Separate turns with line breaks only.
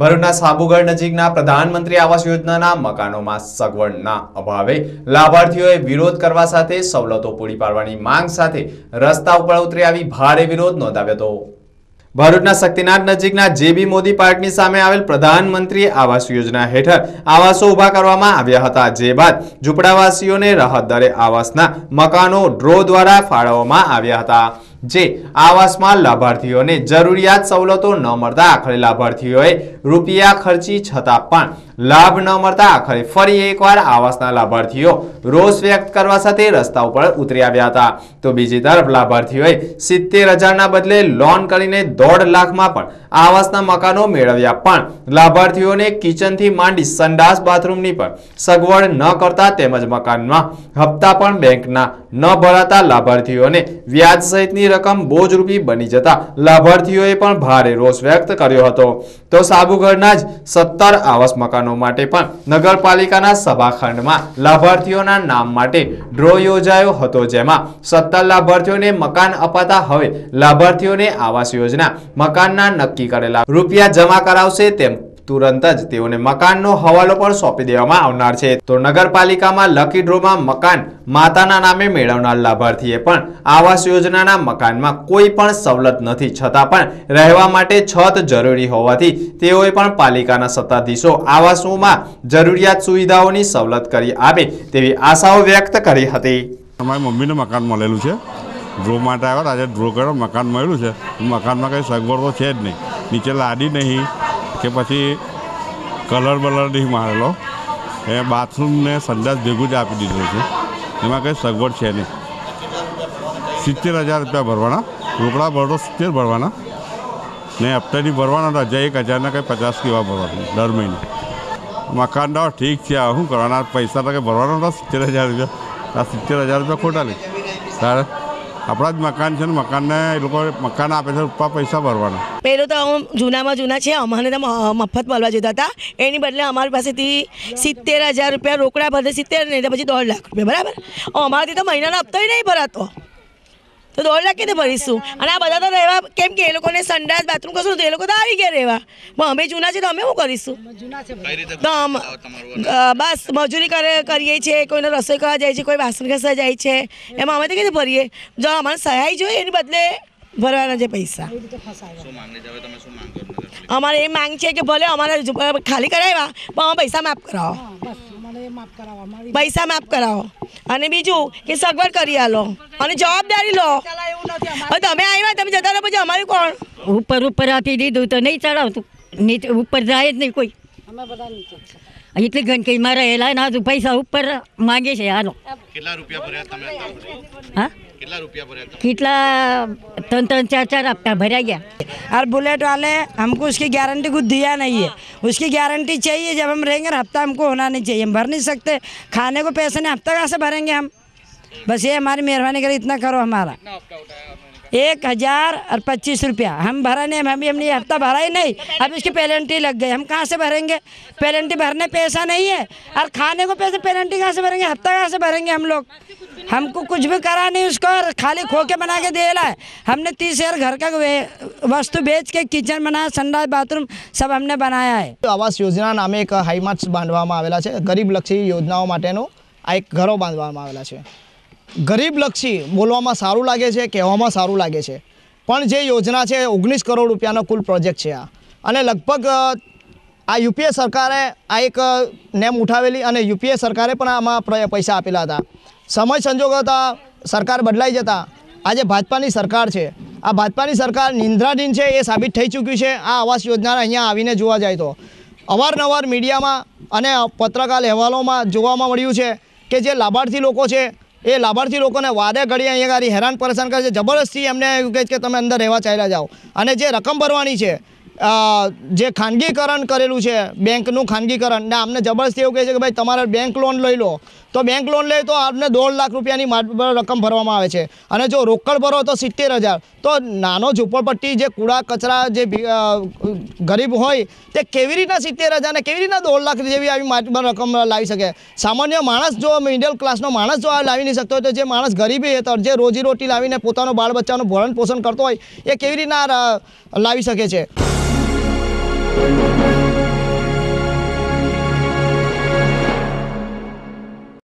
ભરૂચના સાબુગઢ નજીકના પ્રધાનમંત્રી આવાસ યોજનાના મકાનોમાં સગવડના અભાવે લાભાર્થીઓએ વિરોધ કરવા સાથે સવલતો પૂરી પાડવાની માંગ સાથે રસ્તા ઉપર ઉતરી આવી ભારે વિરોધ નોંધાવ્યો હતો ભરૂચના શક્તિનાથ નજીકના જેબી મોદી પાર્કની સામે આવેલ પ્રધાનમંત્રી આવાસ યોજના હેઠળ આવાસો ઉભા કરવામાં આવ્યા હતા જે બાદ ઝૂંપડાવાસીઓને રાહત દરે આવાસના મકાનો ડ્રો દ્વારા ફાળવવામાં આવ્યા હતા જે આવાસમાં લાભાર્થીઓને જરૂરિયાત સવલતો ન મળતા આખરે લાભાર્થીઓએ રૂપિયા ખર્ચી છતાં પણ લાભ ન મળતા આખરે ફરી એકવાર આવાસના લાભાર્થીઓ રોષ વ્યક્ત કરવા સાથે રસ્તા ઉપર ઉતરી આવ્યા હતા તો બીજી તરફ લાભાર્થીઓએ સિત્તેર હજારના બદલે લોન કરીને દોઢ લાખમાં પણ આવાસના મકાનો મેળવ્યા પણ લાભાર્થીઓને કિચનથી માંડી સંડાસ બાથરૂમની પણ સગવડ ન કરતા તેમજ મકાનમાં હપ્તા પણ બેંકના ન ભરાતા લાભાર્થીઓને વ્યાજ સહિતની રકમ બોજરૂપી બની જતા લાભાર્થીઓએ પણ ભારે રોષ વ્યક્ત કર્યો હતો તો સાબુગઢના જ સત્તર આવાસ મકાનો માટે પણ નગરપાલિકાના સભાખંડમાં લાભાર્થીઓના નામ માટે ડ્રો યોજાયો હતો જેમાં સત્તર લાભાર્થીઓને મકાન અપાતા હવે લાભાર્થીઓને આવાસ યોજના મકાનના નક્કી નક્કી કરેલા રૂપિયા જમા કરાવશે તેમ તુરંત જ તેઓને મકાનનો હવાલો પણ સોંપી દેવામાં આવનાર છે તો નગરપાલિકામાં લકી ડ્રોમાં મકાન માતાના નામે મેળવનાર લાભાર્થીએ પણ આવાસ યોજનાના મકાનમાં કોઈ પણ સવલત નથી છતાં પણ રહેવા માટે છત જરૂરી હોવાથી તેઓએ પણ પાલિકાના સત્તાધીશો આવાસોમાં જરૂરિયાત સુવિધાઓની સવલત કરી આપે
તેવી આશાઓ વ્યક્ત કરી હતી અમારી મમ્મીને મકાન મળેલું છે ડ્રો માટે આવ્યા હતા આજે ડ્રો કર્યો મકાન મળ્યું છે મકાનમાં કંઈ સગવડ તો છે જ નહીં નીચે લાદી નહીં કે પછી કલર બલર નહીં મારેલો એ બાથરૂમને સંદાસ ભેગું જ આપી દીધું છે એમાં કંઈ સગવડ છે નહીં સિત્તેર હજાર રૂપિયા ભરવાના રોકડા ભરતો સિત્તેર ભરવાના ને હપ્તાની ભરવાના હતા હજાર એક હજારના કંઈ પચાસ કેવા ભરવાના દર મહિને મકાન તો ઠીક છે શું કરવાના પૈસા તો કંઈ ભરવાના હતા સિત્તેર હજાર રૂપિયા આ સિત્તેર હજાર રૂપિયા ખોટા લે તારે આપણા જ મકાન છે ને મકાનને એ લોકો મકાન આપે છે ઉપર પૈસા ભરવાના
પેલું તો જૂનામાં જૂના છે અમારે તો મફત મળવા જતા હતા એની બદલે અમારી પાસેથી સિત્તેર હજાર રૂપિયા રોકડા ભરે સિત્તેર નહીં પછી દોઢ લાખ રૂપિયા બરાબર અમારાથી તો મહિનાનો હપ્તો નહીં ભરાતો તો દોઢ લાખ ક્યાંથી ભરીશું અને આ બધા તો રહેવા કેમ કે એ લોકોને સંડાસ બાથરૂમ કરશું તો એ લોકો તો આવી ગયા રહેવા પણ અમે જૂના છીએ તો અમે શું કરીશું તો બસ મજૂરી કરે કરીએ છીએ કોઈને રસોઈ કરવા જાય છે કોઈ વાસણ ઘસવા જાય છે એમાં અમે તો કીધું ભરીએ જો અમારે સહાય જોઈએ એની બદલે ભરવાના છે પૈસા અમારે એ માંગ છે કે ભલે અમારે ખાલી કરાવ્યા પણ અમે પૈસા માફ કરાવો પૈસા માફ કરાવો અને બીજું કે સગવડ કરી આલો અને જવાબદારી લો તમે આવ્યા તમે જતા રહો પછી અમારી કોણ ઉપર ઉપર આપી દીધું તો નહીં ચડાવતું નીચે ઉપર જાય જ નહીં કોઈ એટલી ગંદકી મારા એલા ના પૈસા ઉપર માંગે છે હાલો કેટલા રૂપિયા ભર્યા તમે હા कितना तन तन चार चार हफ्ता भरा गया और बुलेट वाले हमको उसकी गारंटी कुछ दिया नहीं है उसकी गारंटी चाहिए जब हम रहेंगे हफ्ता हमको होना नहीं चाहिए हम भर नहीं सकते खाने को पैसे नहीं हफ्ता कहाँ से भरेंगे हम बस ये हमारी मेहरबानी करें इतना करो हमारा एक हजार और पच्चीस रुपया हम भरा नहीं हम हमने हफ्ता भरा ही नहीं अब इसकी पेनल्टी लग गई हम कहाँ से भरेंगे पेनल्टी भरने पैसा नहीं है और खाने को पैसे पेनल्टी कहाँ से भरेंगे हफ्ता कहाँ से भरेंगे हम लोग हमको कुछ भी करा नहीं उसको और खाली खोके बना के दे रहा है हमने तीस हजार घर का वस्तु बेच के किचन बनाया संडा बाथरूम सब हमने
बनाया है तो आवास योजना નામે एक હાઈમાર્ટ્સ बांधवा गरीब છે ગરીબ લક્ષી યોજનાઓ માટેનો આ એક ગરીબલક્ષી બોલવામાં સારું લાગે છે કહેવામાં સારું લાગે છે પણ જે યોજના છે ઓગણીસ કરોડ રૂપિયાનો કુલ પ્રોજેક્ટ છે આ અને લગભગ આ યુપીએ સરકારે આ એક નેમ ઉઠાવેલી અને યુપીએ સરકારે પણ આમાં પૈસા આપેલા હતા સમય સંજોગ હતા સરકાર બદલાઈ જતા આજે ભાજપાની સરકાર છે આ ભાજપાની સરકાર નિંદ્રાધીન છે એ સાબિત થઈ ચૂક્યું છે આ આવાસ યોજના અહીંયા આવીને જોવા જાય તો અવારનવાર મીડિયામાં અને પત્રકાર અહેવાલોમાં જોવામાં મળ્યું છે કે જે લાભાર્થી લોકો છે એ લાભાર્થી લોકોને વાદે ઘડી અહીંયા આગળ હેરાન પરેશાન કરે છે જબરદસ્તી એમને એવું કહે છે કે તમે અંદર રહેવા ચાલ્યા જાઓ અને જે રકમ ભરવાની છે જે ખાનગીકરણ કરેલું છે બેંકનું ખાનગીકરણ ને આમને જબરદસ્તી એવું કહે છે કે ભાઈ તમારે બેંક લોન લઈ લો તો બેંક લોન લે તો આપને દોઢ લાખ રૂપિયાની રકમ ભરવામાં આવે છે અને જો રોકડ ભરો તો સિત્તેર હજાર તો નાનો ઝૂંપડપટ્ટી જે કૂડા કચરા જે ગરીબ હોય તે કેવી રીતના સિત્તેર હજારને કેવી રીતના દોઢ લાખ જેવી આવી માતબર રકમ લાવી શકે સામાન્ય માણસ જો મિડલ ક્લાસનો માણસ જો લાવી નહીં શકતો હોય તો જે માણસ ગરીબી હેતર જે રોજીરોટી લાવીને પોતાનો બાળ બચ્ચાનું ભરણ પોષણ કરતો હોય એ કેવી રીતના લાવી શકે છે